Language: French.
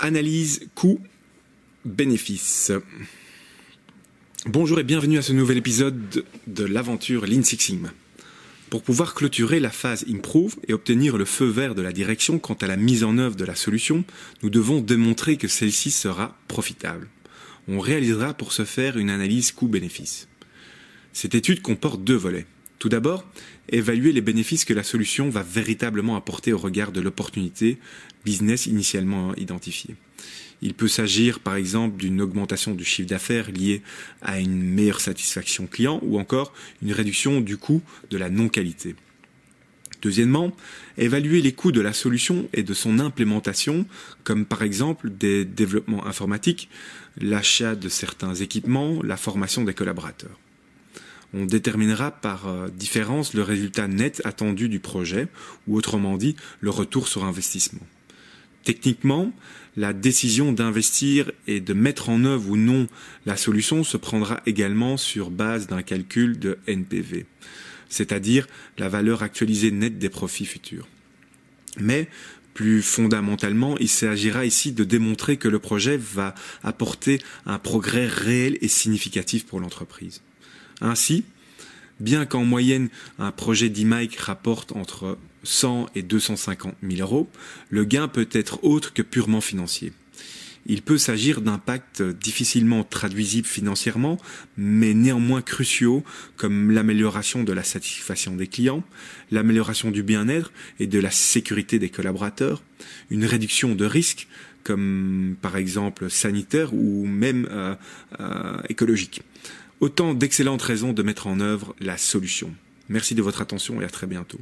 analyse coût-bénéfice. Bonjour et bienvenue à ce nouvel épisode de l'aventure Lean Six Sigma. Pour pouvoir clôturer la phase Improve et obtenir le feu vert de la direction quant à la mise en œuvre de la solution, nous devons démontrer que celle-ci sera profitable. On réalisera pour ce faire une analyse coût-bénéfice. Cette étude comporte deux volets. Tout d'abord, évaluer les bénéfices que la solution va véritablement apporter au regard de l'opportunité business initialement identifiée. Il peut s'agir par exemple d'une augmentation du chiffre d'affaires liée à une meilleure satisfaction client ou encore une réduction du coût de la non-qualité. Deuxièmement, évaluer les coûts de la solution et de son implémentation, comme par exemple des développements informatiques, l'achat de certains équipements, la formation des collaborateurs on déterminera par euh, différence le résultat net attendu du projet, ou autrement dit, le retour sur investissement. Techniquement, la décision d'investir et de mettre en œuvre ou non la solution se prendra également sur base d'un calcul de NPV, c'est-à-dire la valeur actualisée nette des profits futurs. Mais plus fondamentalement, il s'agira ici de démontrer que le projet va apporter un progrès réel et significatif pour l'entreprise. Ainsi, bien qu'en moyenne un projet d'e-Mike rapporte entre 100 et 250 000 euros, le gain peut être autre que purement financier. Il peut s'agir d'impacts difficilement traduisibles financièrement, mais néanmoins cruciaux, comme l'amélioration de la satisfaction des clients, l'amélioration du bien-être et de la sécurité des collaborateurs, une réduction de risques, comme par exemple sanitaire ou même euh, euh, écologique. Autant d'excellentes raisons de mettre en œuvre la solution. Merci de votre attention et à très bientôt.